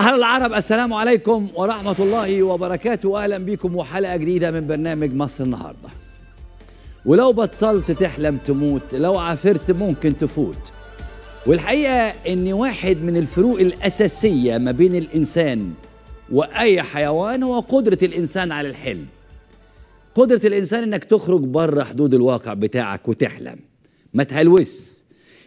أهلا العرب السلام عليكم ورحمة الله وبركاته أهلا بكم وحلقة جديدة من برنامج مصر النهاردة ولو بطلت تحلم تموت لو عافرت ممكن تفوت والحقيقة أن واحد من الفروق الأساسية ما بين الإنسان وأي حيوان هو قدرة الإنسان على الحلم قدرة الإنسان أنك تخرج بره حدود الواقع بتاعك وتحلم ما تهلوس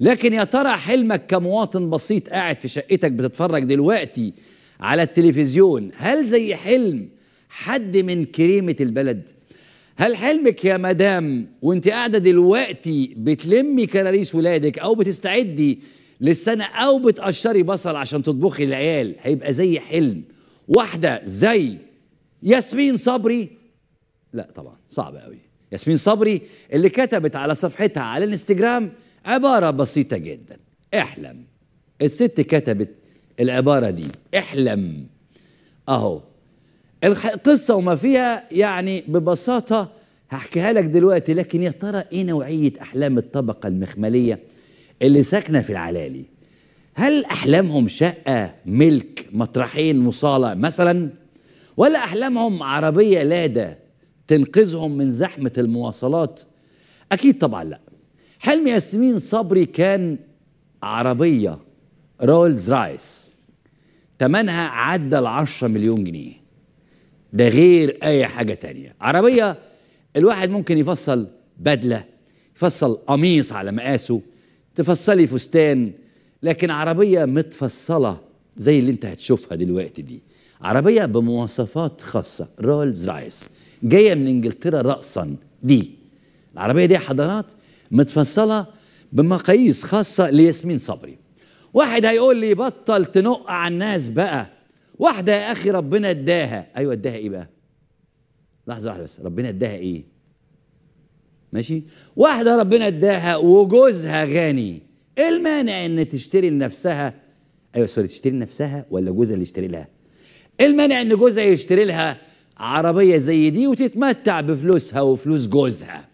لكن يا ترى حلمك كمواطن بسيط قاعد في شقتك بتتفرج دلوقتي على التلفزيون هل زي حلم حد من كريمة البلد هل حلمك يا مدام وانت قاعدة دلوقتي بتلمي كراريس ولادك او بتستعدي للسنة او بتقشري بصل عشان تطبخي للعيال هيبقى زي حلم واحدة زي ياسمين صبري لا طبعا صعب قوي ياسمين صبري اللي كتبت على صفحتها على الانستجرام عبارة بسيطة جدا احلم الست كتبت العبارة دي احلم اهو القصة وما فيها يعني ببساطة هحكيها لك دلوقتي لكن يا ترى ايه نوعية احلام الطبقة المخملية اللي ساكنة في العلالي هل احلامهم شقة ملك مطرحين وصالة مثلا ولا احلامهم عربية لادة تنقذهم من زحمة المواصلات اكيد طبعا لا حلم ياسمين صبري كان عربية رولز رايس تمنها عدى العشرة 10 مليون جنيه ده غير أي حاجة تانية عربية الواحد ممكن يفصل بدلة يفصل قميص على مقاسه تفصلي فستان لكن عربية متفصلة زي اللي انت هتشوفها دلوقتي دي عربية بمواصفات خاصة رولز رايس جاية من انجلترا رأسا دي العربية دي حضارات متفصله بمقاييس خاصه لياسمين صبري واحد هيقول لي بطل تنق على الناس بقى واحده يا اخي ربنا اداها ايوه اداها ايه بقى لحظه واحده بس ربنا اداها ايه ماشي واحده ربنا اداها وجوزها غني ايه المانع ان تشتري لنفسها ايوه سوري تشتري لنفسها ولا جوزها اللي يشتري لها ايه المانع ان جوزها يشتري لها عربيه زي دي وتتمتع بفلوسها وفلوس جوزها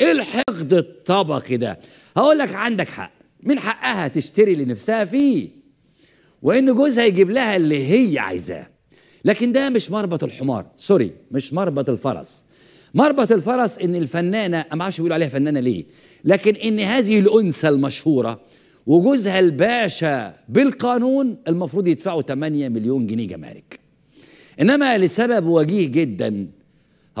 ايه الحقد الطبقي ده هقول لك عندك حق من حقها تشتري اللي نفسها فيه وان جوزها يجيب لها اللي هي عايزاه لكن ده مش مربط الحمار سوري مش مربط الفرس مربط الفرس ان الفنانه ما اعرفش بيقولوا عليها فنانه ليه لكن ان هذه الانثى المشهوره وجوزها الباشا بالقانون المفروض يدفعوا 8 مليون جنيه جمارك انما لسبب وجيه جدا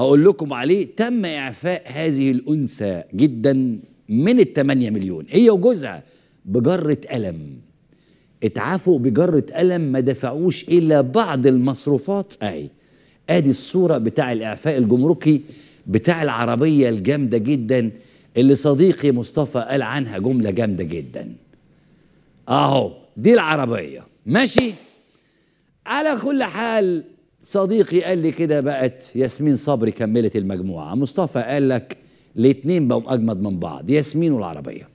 هقول لكم عليه تم إعفاء هذه الأنثى جدا من 8 مليون هي وجوزها بجرة ألم اتعافوا بجرة ألم ما دفعوش إلا بعض المصروفات أهي ادي الصورة بتاع الإعفاء الجمركي بتاع العربية الجامدة جدا اللي صديقي مصطفى قال عنها جملة جامدة جدا اهو دي العربية ماشي على كل حال صديقي قال لي كده بقت ياسمين صبري كملت المجموعة مصطفى قال لك الاتنين بقوا أجمد من بعض ياسمين والعربية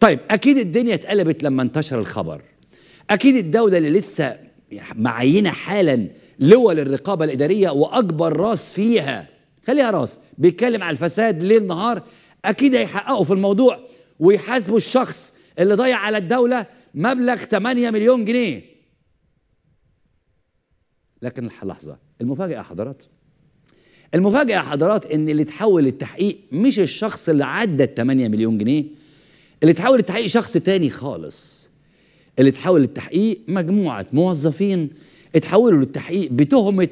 طيب أكيد الدنيا اتقلبت لما انتشر الخبر أكيد الدولة اللي لسه معينة حالا لواء للرقابة الإدارية وأكبر راس فيها خليها راس بيتكلم على الفساد ليل نهار أكيد هيحققوا في الموضوع ويحاسبوا الشخص اللي ضيع على الدولة مبلغ 8 مليون جنيه لكن لحظة المفاجأة حضرات المفاجأة حضرات ان اللي تحول التحقيق مش الشخص اللي عدى ال 8 مليون جنيه اللي تحول التحقيق شخص تاني خالص اللي تحول التحقيق مجموعة موظفين اتحولوا للتحقيق بتهمة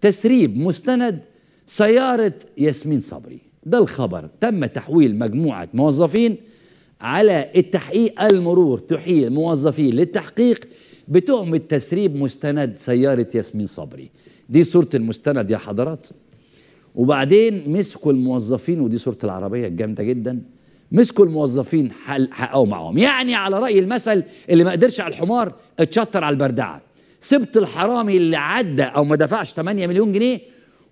تسريب مستند سيارة ياسمين صبري ده الخبر تم تحويل مجموعة موظفين على التحقيق المرور تحيل موظفين للتحقيق بتهمة تسريب مستند سيارة ياسمين صبري دي صورة المستند يا حضرات وبعدين مسكوا الموظفين ودي صورة العربية الجامدة جدا مسكوا الموظفين حققوا معاهم يعني على رأي المثل اللي ما قدرش على الحمار اتشطر على البردعة سبت الحرامي اللي عدى او ما دفعش 8 مليون جنيه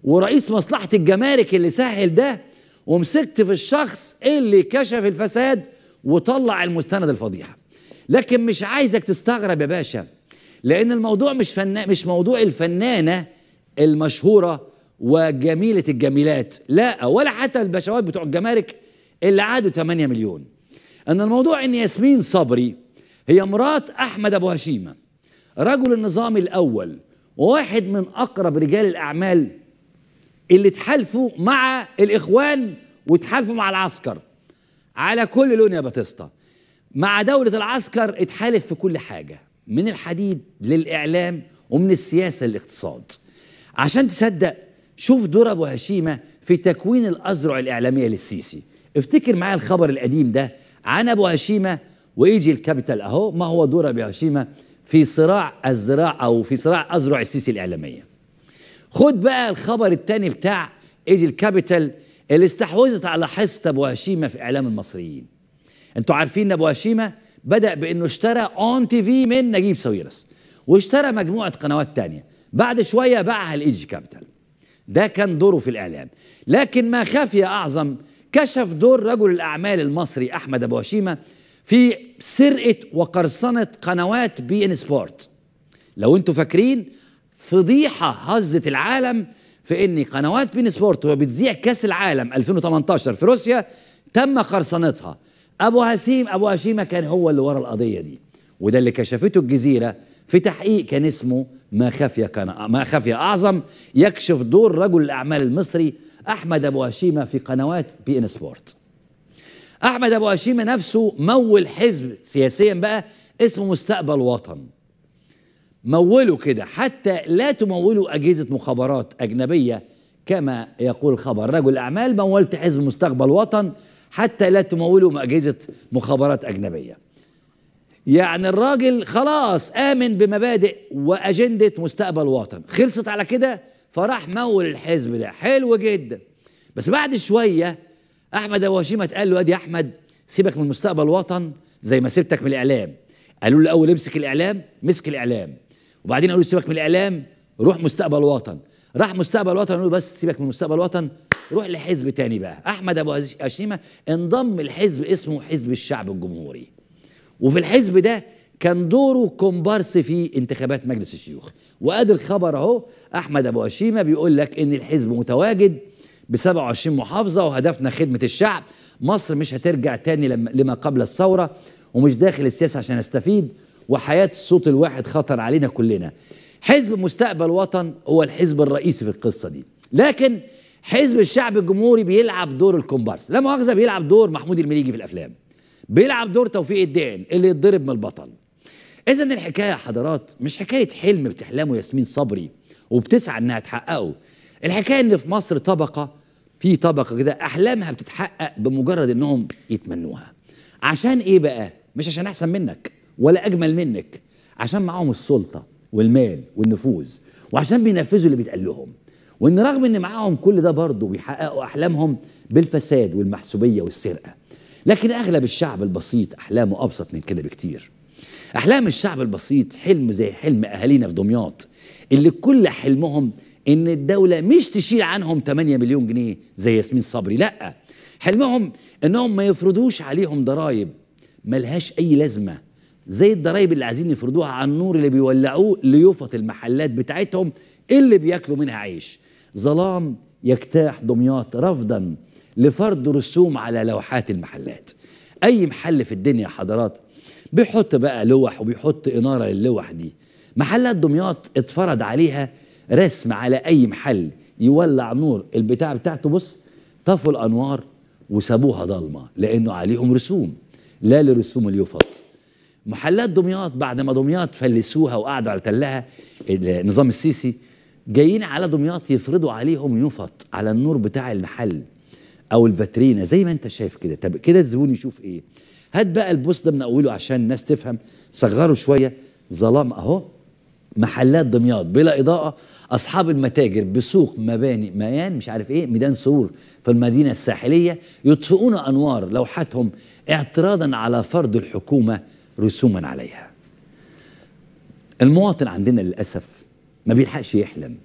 ورئيس مصلحة الجمارك اللي سهل ده ومسكت في الشخص اللي كشف الفساد وطلع المستند الفضيحة لكن مش عايزك تستغرب يا باشا لان الموضوع مش فنان مش موضوع الفنانه المشهوره وجميله الجميلات لا ولا حتى الباشوات بتوع الجمارك اللي عادوا 8 مليون ان الموضوع ان ياسمين صبري هي مرات احمد ابو هشيمه رجل النظام الاول وواحد من اقرب رجال الاعمال اللي اتحالفوا مع الاخوان واتحالفوا مع العسكر على كل لون يا باتيستا مع دولة العسكر اتحالف في كل حاجة من الحديد للإعلام ومن السياسة للاقتصاد عشان تصدق شوف دور أبو هشيمة في تكوين الأذرع الإعلامية للسيسي افتكر معايا الخبر القديم ده عن أبو هشيمة ويجي الكابيتال أهو ما هو دور أبو هشيمة في صراع الزراع أو في صراع أذرع السيسي الإعلامية خد بقى الخبر الثاني بتاع ايجي الكابيتال اللي استحوذت على حصة أبو هشيمة في إعلام المصريين انتوا عارفين ابو هشيمه بدا بانه اشترى اون تي في من نجيب ساويرس واشترى مجموعه قنوات تانية بعد شويه باعها لايجي كابيتال ده كان دوره في الاعلام لكن ما خفي اعظم كشف دور رجل الاعمال المصري احمد ابو هشيمه في سرقه وقرصنه قنوات بي ان سبورت لو انتوا فاكرين فضيحه هزت العالم في ان قنوات بين سبورت وبتذيع كاس العالم 2018 في روسيا تم قرصنتها ابو هسيم ابو هشيمه كان هو اللي ورا القضيه دي وده اللي كشفته الجزيره في تحقيق كان اسمه ما خفي كان ما خفي اعظم يكشف دور رجل الاعمال المصري احمد ابو هشيمه في قنوات بي ان سبورت احمد ابو هشيمه نفسه مول حزب سياسيا بقى اسمه مستقبل وطن مولوا كده حتى لا تمولوا اجهزه مخابرات اجنبيه كما يقول الخبر رجل اعمال مولت حزب مستقبل وطن حتى لا تمولوا أجهزة مخابرات أجنبية يعني الراجل خلاص آمن بمبادئ وأجندة مستقبل وطن خلصت على كده فراح مول الحزب ده حلو جدا بس بعد شوية أحمد أبو هشيم قال له أدي أحمد سيبك من مستقبل وطن زي ما سيبتك من الإعلام قالوا له الأول امسك الإعلام مسك الإعلام وبعدين قالوا له سيبك من الإعلام روح مستقبل وطن راح مستقبل وطن قالوا بس سيبك من مستقبل وطن روح لحزب تاني بقى احمد ابو هشيمه انضم لحزب اسمه حزب الشعب الجمهوري وفي الحزب ده كان دوره كومبارس في انتخابات مجلس الشيوخ وادي الخبر اهو احمد ابو هشيمه بيقول لك ان الحزب متواجد ب 27 محافظه وهدفنا خدمه الشعب مصر مش هترجع تاني لما قبل الثوره ومش داخل السياسه عشان استفيد وحياه الصوت الواحد خطر علينا كلنا حزب مستقبل وطن هو الحزب الرئيسي في القصه دي لكن حزب الشعب الجمهوري بيلعب دور الكومبارس لا مؤاخذه بيلعب دور محمود المليجي في الافلام بيلعب دور توفيق الدين اللي يتضرب من البطل اذا الحكايه يا حضرات مش حكايه حلم بتحلمه ياسمين صبري وبتسعى انها تحققه الحكايه ان في مصر طبقه في طبقه كده احلامها بتتحقق بمجرد انهم يتمنوها عشان ايه بقى مش عشان احسن منك ولا اجمل منك عشان معاهم السلطه والمال والنفوذ وعشان بينفذوا اللي بيتقال لهم وان رغم ان معاهم كل ده برضه بيحققوا احلامهم بالفساد والمحسوبيه والسرقه لكن اغلب الشعب البسيط احلامه ابسط من كده بكتير احلام الشعب البسيط حلم زي حلم اهالينا في دمياط اللي كل حلمهم ان الدوله مش تشيل عنهم 8 مليون جنيه زي ياسمين صبري لا حلمهم انهم ما يفرضوش عليهم ضرائب ملهاش اي لازمه زي الضرايب اللي عايزين يفرضوها على النور اللي بيولعوه ليفط المحلات بتاعتهم اللي بياكلوا منها عيش ظلام يجتاح دمياط رفضا لفرض رسوم على لوحات المحلات اي محل في الدنيا حضرات بيحط بقى لوح وبيحط اناره للوح دي محلات دمياط اتفرض عليها رسم على اي محل يولع نور البتاع بتاعته بص طفوا الانوار وسابوها ضلمه لانه عليهم رسوم لا لرسوم اليوفط محلات دمياط بعد ما دمياط فلسوها وقعدوا على تلها نظام السيسي جايين على دمياط يفرضوا عليهم يفط على النور بتاع المحل او الفاترينا زي ما انت شايف كده طب كده الزبون يشوف ايه هات بقى البوست ده من اوله عشان الناس تفهم صغروا شويه ظلام اهو محلات دمياط بلا اضاءه اصحاب المتاجر بسوق مباني ميان مش عارف ايه ميدان سرور في المدينه الساحليه يطفئون انوار لوحاتهم اعتراضا على فرض الحكومه رسوما عليها المواطن عندنا للاسف ما بيلحقش يحلم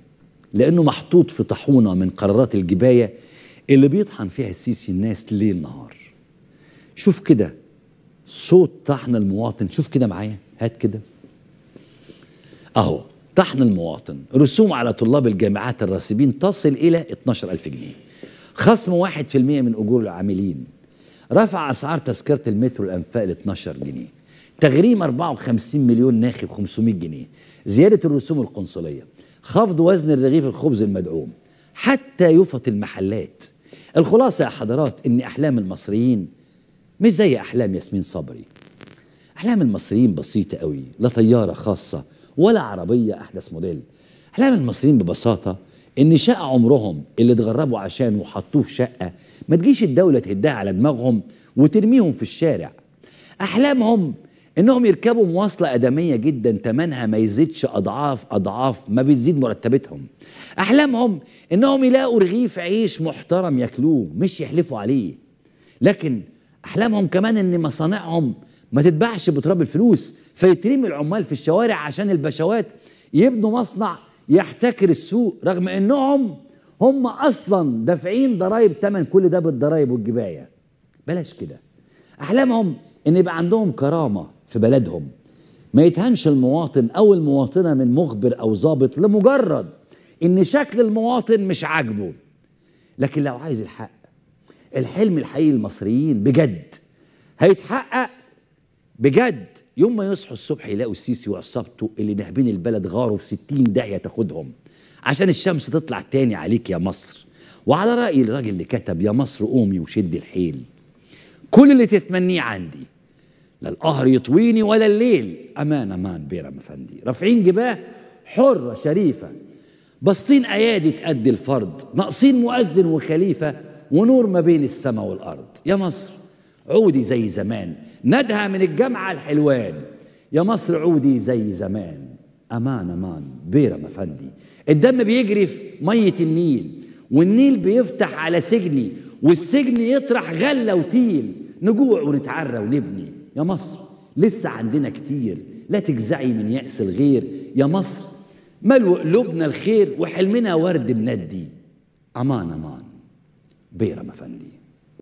لأنه محطوط في طاحونة من قرارات الجباية اللي بيطحن فيها السيسي الناس ليل نهار شوف كده صوت طحن المواطن شوف كده معايا هات كده اهو طحن المواطن رسوم على طلاب الجامعات الراسبين تصل الى 12000 جنيه خصم 1% من اجور العاملين رفع اسعار تذكره المترو الانفاق ل 12 جنيه تغريم 54 مليون ناخب 500 جنيه زيادة الرسوم القنصلية خفض وزن الرغيف الخبز المدعوم حتى يفط المحلات الخلاصة يا حضرات ان احلام المصريين مش زي احلام ياسمين صبري احلام المصريين بسيطة قوي لا طيارة خاصة ولا عربية احدث موديل احلام المصريين ببساطة ان شقة عمرهم اللي اتغربوا عشان وحطوه في شقة ما تجيش الدولة تهدها على دماغهم وترميهم في الشارع احلامهم انهم يركبوا مواصله ادميه جدا تمنها ما يزيدش اضعاف اضعاف ما بتزيد مرتبتهم احلامهم انهم يلاقوا رغيف عيش محترم ياكلوه مش يحلفوا عليه لكن احلامهم كمان ان مصانعهم ما تتباعش بتراب الفلوس فيترمي العمال في الشوارع عشان البشوات يبنوا مصنع يحتكر السوق رغم انهم هم اصلا دافعين ضرائب تمن كل ده بالضرائب والجبايه بلاش كده احلامهم ان يبقى عندهم كرامه في بلدهم ما يتهنش المواطن او المواطنه من مخبر او ضابط لمجرد ان شكل المواطن مش عاجبه لكن لو عايز الحق الحلم الحقيقي المصريين بجد هيتحقق بجد يوم ما يصحوا الصبح يلاقوا السيسي وعصابته اللي ناهبين البلد غاروا في 60 داهيه تاخدهم عشان الشمس تطلع تاني عليك يا مصر وعلى راي الراجل اللي كتب يا مصر قومي وشدي الحيل كل اللي تتمنيه عندي لا القهر يطويني ولا الليل أمان أمان بيرم أفندي رافعين جباه حرة شريفة بسطين أيادي تأدي الفرض ناقصين مؤذن وخليفة ونور ما بين السماء والأرض يا مصر عودي زي زمان ندهة من الجامعة الحلوان يا مصر عودي زي زمان أمان أمان بيرم أفندي الدم بيجري في مية النيل والنيل بيفتح على سجني والسجن يطرح غلة وتيل نجوع ونتعرى ونبني يا مصر لسه عندنا كتير لا تجزعي من يأس الغير يا مصر ملو قلوبنا الخير وحلمنا ورد مندي أمان أمان بيرم أفندي